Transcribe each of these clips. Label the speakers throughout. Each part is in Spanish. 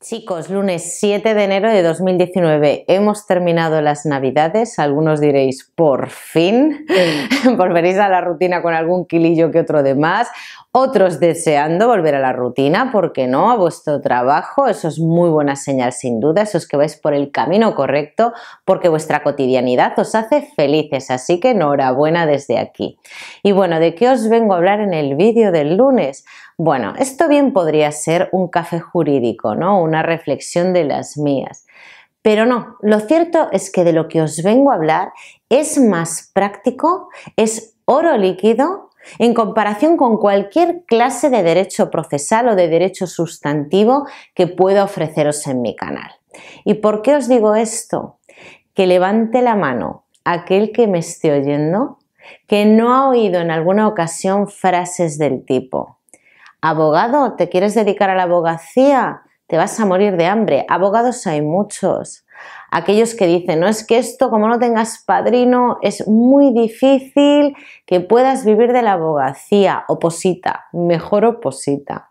Speaker 1: Chicos, lunes 7 de enero de 2019. Hemos terminado las navidades. Algunos diréis, por fin, volveréis a la rutina con algún kilillo que otro de más. Otros deseando volver a la rutina, porque no? A vuestro trabajo. Eso es muy buena señal, sin duda. Eso es que vais por el camino correcto porque vuestra cotidianidad os hace felices. Así que enhorabuena desde aquí. Y bueno, ¿de qué os vengo a hablar en el vídeo del lunes? Bueno, esto bien podría ser un café jurídico, ¿no? Una reflexión de las mías. Pero no, lo cierto es que de lo que os vengo a hablar es más práctico, es oro líquido en comparación con cualquier clase de derecho procesal o de derecho sustantivo que pueda ofreceros en mi canal. ¿Y por qué os digo esto? Que levante la mano aquel que me esté oyendo que no ha oído en alguna ocasión frases del tipo Abogado, ¿te quieres dedicar a la abogacía? Te vas a morir de hambre. Abogados hay muchos. Aquellos que dicen, no es que esto, como no tengas padrino, es muy difícil que puedas vivir de la abogacía. Oposita, mejor oposita.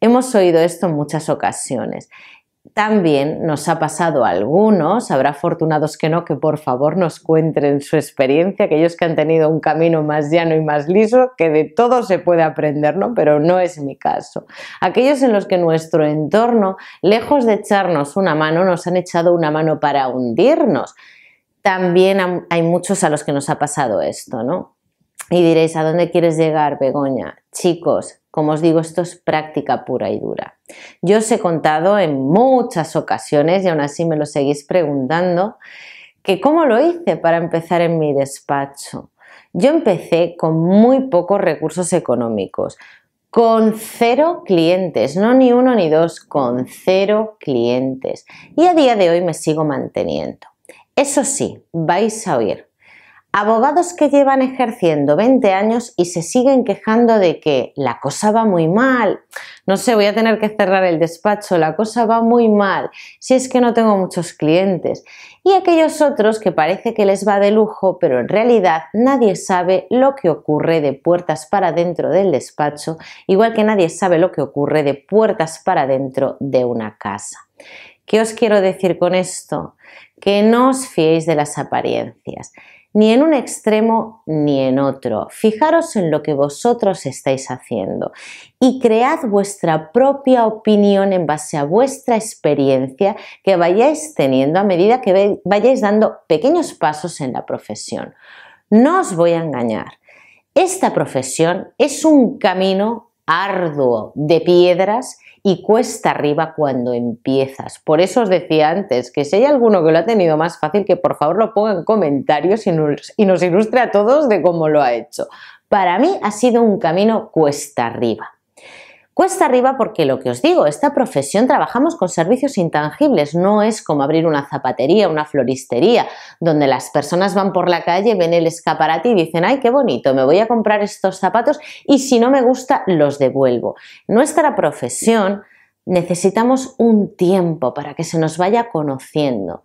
Speaker 1: Hemos oído esto en muchas ocasiones. También nos ha pasado a algunos, habrá afortunados que no, que por favor nos cuenten su experiencia, aquellos que han tenido un camino más llano y más liso, que de todo se puede aprender, ¿no? Pero no es mi caso. Aquellos en los que nuestro entorno, lejos de echarnos una mano, nos han echado una mano para hundirnos. También hay muchos a los que nos ha pasado esto, ¿no? Y diréis, ¿a dónde quieres llegar, Begoña? Chicos, como os digo, esto es práctica pura y dura. Yo os he contado en muchas ocasiones, y aún así me lo seguís preguntando, que cómo lo hice para empezar en mi despacho. Yo empecé con muy pocos recursos económicos, con cero clientes, no ni uno ni dos, con cero clientes. Y a día de hoy me sigo manteniendo. Eso sí, vais a oír Abogados que llevan ejerciendo 20 años y se siguen quejando de que la cosa va muy mal. No sé, voy a tener que cerrar el despacho, la cosa va muy mal, si es que no tengo muchos clientes. Y aquellos otros que parece que les va de lujo, pero en realidad nadie sabe lo que ocurre de puertas para dentro del despacho, igual que nadie sabe lo que ocurre de puertas para dentro de una casa. ¿Qué os quiero decir con esto? Que no os fiéis de las apariencias ni en un extremo ni en otro. Fijaros en lo que vosotros estáis haciendo y cread vuestra propia opinión en base a vuestra experiencia que vayáis teniendo a medida que vayáis dando pequeños pasos en la profesión. No os voy a engañar. Esta profesión es un camino arduo de piedras y cuesta arriba cuando empiezas. Por eso os decía antes que si hay alguno que lo ha tenido más fácil, que por favor lo ponga en comentarios y nos, ilustre a todos de cómo lo ha hecho. Para mí ha sido un camino cuesta arriba. Cuesta arriba porque lo que os digo, esta profesión trabajamos con servicios intangibles, no es como abrir una zapatería, una floristería, donde las personas van por la calle, ven el escaparate y dicen, ay, qué bonito, me voy a comprar estos zapatos y si no me gusta, los devuelvo. Nuestra profesión necesitamos un tiempo para que se nos vaya conociendo.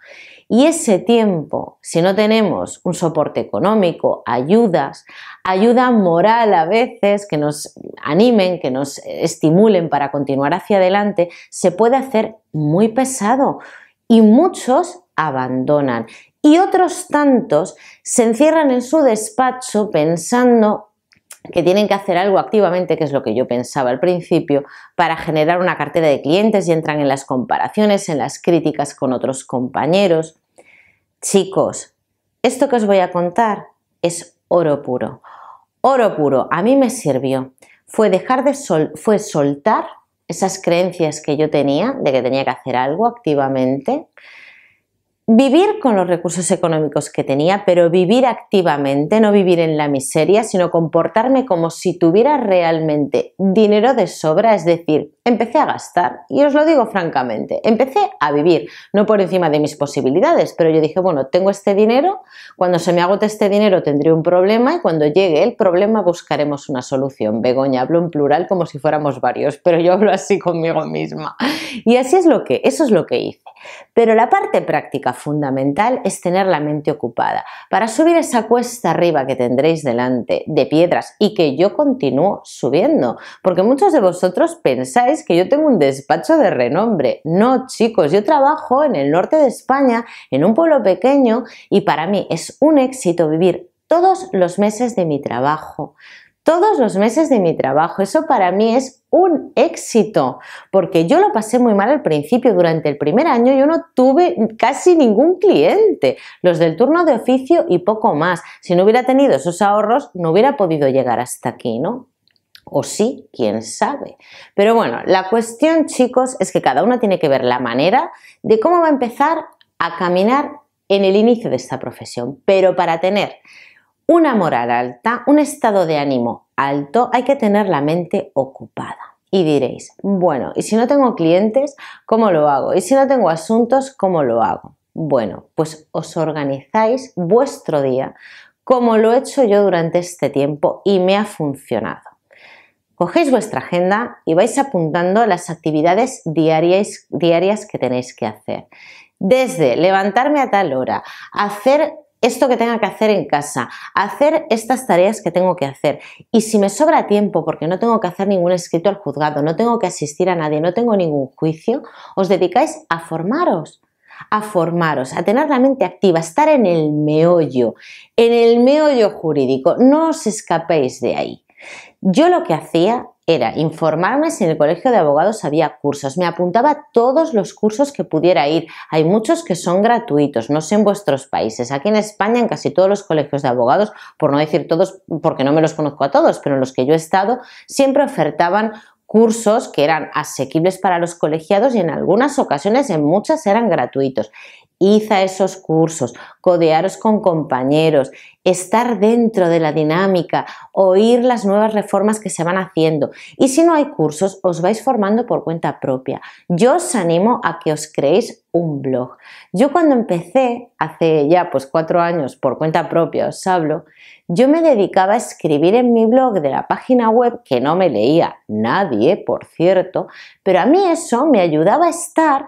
Speaker 1: Y ese tiempo, si no tenemos un soporte económico, ayudas, ayuda moral a veces, que nos animen, que nos estimulen para continuar hacia adelante, se puede hacer muy pesado y muchos abandonan. Y otros tantos se encierran en su despacho pensando que tienen que hacer algo activamente, que es lo que yo pensaba al principio, para generar una cartera de clientes y entran en las comparaciones, en las críticas con otros compañeros. Chicos, esto que os voy a contar es oro puro. Oro puro, a mí me sirvió fue dejar de sol, fue soltar esas creencias que yo tenía de que tenía que hacer algo activamente, vivir con los recursos económicos que tenía, pero vivir activamente, no vivir en la miseria, sino comportarme como si tuviera realmente dinero de sobra, es decir, empecé a gastar, y os lo digo francamente, empecé a vivir, no por encima de mis posibilidades, pero yo dije, bueno, tengo este dinero, cuando se me agote este dinero tendré un problema y cuando llegue el problema buscaremos una solución. Begoña, hablo en plural como si fuéramos varios, pero yo hablo así conmigo misma. Y así es lo que, eso es lo que hice. Pero la parte práctica fundamental es tener la mente ocupada. Para subir esa cuesta arriba que tendréis delante de piedras y que yo continúo subiendo, porque muchos de vosotros pensáis que yo tengo un despacho de renombre. No, chicos, yo trabajo en el norte de España, en un pueblo pequeño, y para mí es un éxito vivir todos los meses de mi trabajo, todos los meses de mi trabajo. Eso para mí es un éxito, porque yo lo pasé muy mal al principio. Durante el primer año yo no tuve casi ningún cliente, los del turno de oficio y poco más. Si no hubiera tenido esos ahorros, no hubiera podido llegar hasta aquí, ¿no? O sí, quién sabe. Pero bueno, la cuestión, chicos, es que cada uno tiene que ver la manera de cómo va a empezar a caminar en el inicio de esta profesión. Pero para tener una moral alta, un estado de ánimo alto, hay que tener la mente ocupada. Y diréis, bueno, ¿y si no tengo clientes, cómo lo hago? ¿Y si no tengo asuntos, cómo lo hago? Bueno, pues os organizáis vuestro día como lo he hecho yo durante este tiempo y me ha funcionado. Cogéis vuestra agenda y vais apuntando las actividades diarias, diarias que tenéis que hacer. Desde levantarme a tal hora, hacer esto que tenga que hacer en casa, hacer estas tareas que tengo que hacer. Y si me sobra tiempo, porque no tengo que hacer ningún escrito al juzgado, no tengo que asistir a nadie, no tengo ningún juicio, os dedicáis a formaros a formaros, a tener la mente activa, a estar en el meollo, en el meollo jurídico, no os escapéis de ahí. Yo lo que hacía era informarme si en el colegio de abogados había cursos. Me apuntaba todos los cursos que pudiera ir. Hay muchos que son gratuitos, no sé en vuestros países. Aquí en España, en casi todos los colegios de abogados, por no decir todos, porque no me los conozco a todos, pero en los que yo he estado, siempre ofertaban cursos que eran asequibles para los colegiados y en algunas ocasiones, en muchas, eran gratuitos. Id esos cursos, codearos con compañeros, estar dentro de la dinámica, oír las nuevas reformas que se van haciendo. Y si no hay cursos, os vais formando por cuenta propia. Yo os animo a que os creéis un blog. Yo cuando empecé, hace ya pues cuatro años, por cuenta propia os hablo, yo me dedicaba a escribir en mi blog de la página web, que no me leía nadie, por cierto, pero a mí eso me ayudaba a estar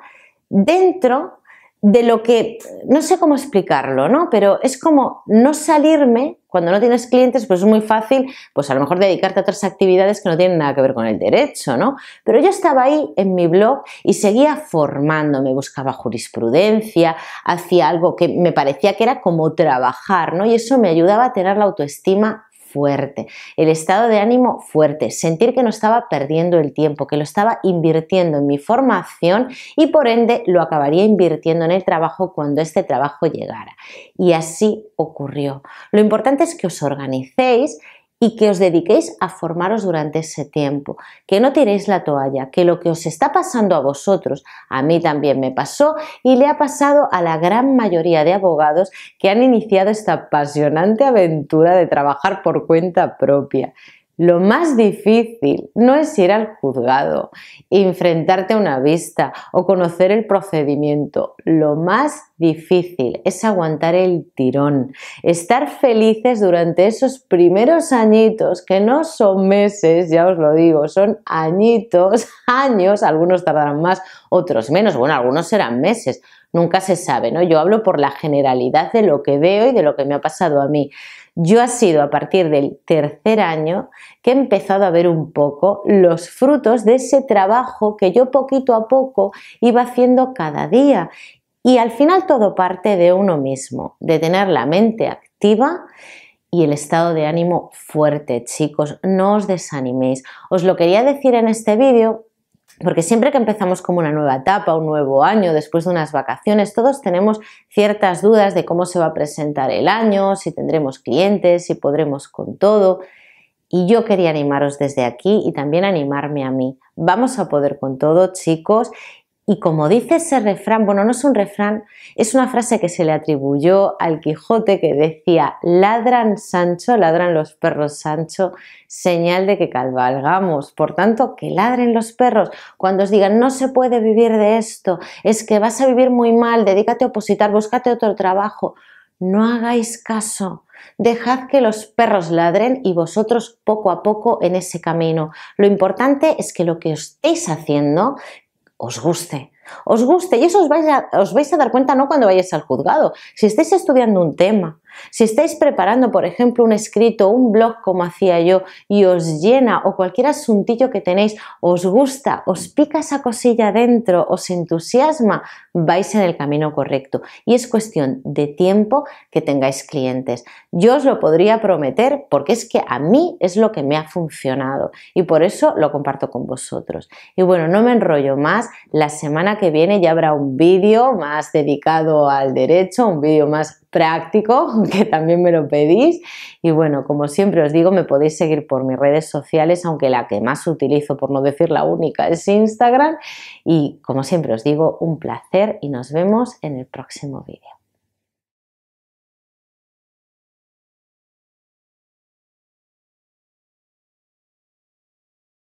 Speaker 1: dentro de lo que, no sé cómo explicarlo, ¿no? Pero es como no salirme, cuando no tienes clientes, pues es muy fácil, pues a lo mejor dedicarte a otras actividades que no tienen nada que ver con el derecho, ¿no? Pero yo estaba ahí en mi blog y seguía formándome, buscaba jurisprudencia, hacía algo que me parecía que era como trabajar, ¿no? Y eso me ayudaba a tener la autoestima fuerte, el estado de ánimo fuerte, sentir que no estaba perdiendo el tiempo, que lo estaba invirtiendo en mi formación y por ende lo acabaría invirtiendo en el trabajo cuando este trabajo llegara. Y así ocurrió. Lo importante es que os organicéis y que os dediquéis a formaros durante ese tiempo, que no tiréis la toalla, que lo que os está pasando a vosotros, a mí también me pasó y le ha pasado a la gran mayoría de abogados que han iniciado esta apasionante aventura de trabajar por cuenta propia. Lo más difícil no es ir al juzgado, enfrentarte a una vista o conocer el procedimiento. Lo más difícil es aguantar el tirón, estar felices durante esos primeros añitos, que no son meses, ya os lo digo, son añitos, años, algunos tardarán más, otros menos, bueno, algunos serán meses, nunca se sabe, ¿no? Yo hablo por la generalidad de lo que veo y de lo que me ha pasado a mí. Yo ha sido a partir del tercer año que he empezado a ver un poco los frutos de ese trabajo que yo poquito a poco iba haciendo cada día. Y al final todo parte de uno mismo, de tener la mente activa y el estado de ánimo fuerte, chicos. No os desaniméis. Os lo quería decir en este vídeo porque siempre que empezamos como una nueva etapa, un nuevo año, después de unas vacaciones, todos tenemos ciertas dudas de cómo se va a presentar el año, si tendremos clientes, si podremos con todo. Y yo quería animaros desde aquí y también animarme a mí. Vamos a poder con todo, chicos, y como dice ese refrán, bueno, no es un refrán, es una frase que se le atribuyó al Quijote que decía, ladran Sancho, ladran los perros Sancho, señal de que cabalgamos. Por tanto, que ladren los perros. Cuando os digan, no se puede vivir de esto, es que vas a vivir muy mal, dedícate a opositar, búscate otro trabajo. No hagáis caso. Dejad que los perros ladren y vosotros poco a poco en ese camino. Lo importante es que lo que estéis haciendo, os guste os guste. Y eso os vais, a, dar cuenta no cuando vayáis al juzgado. Si estáis estudiando un tema, si estáis preparando, por ejemplo, un escrito, un blog como hacía yo, y os llena o cualquier asuntillo que tenéis, os gusta, os pica esa cosilla dentro, os entusiasma, vais en el camino correcto. Y es cuestión de tiempo que tengáis clientes. Yo os lo podría prometer porque es que a mí es lo que me ha funcionado y por eso lo comparto con vosotros. Y bueno, no me enrollo más. La semana que viene ya habrá un vídeo más dedicado al derecho, un vídeo más práctico, que también me lo pedís. Y bueno, como siempre os digo, me podéis seguir por mis redes sociales, aunque la que más utilizo, por no decir la única, es Instagram. Y como siempre os digo, un placer y nos vemos en el próximo vídeo.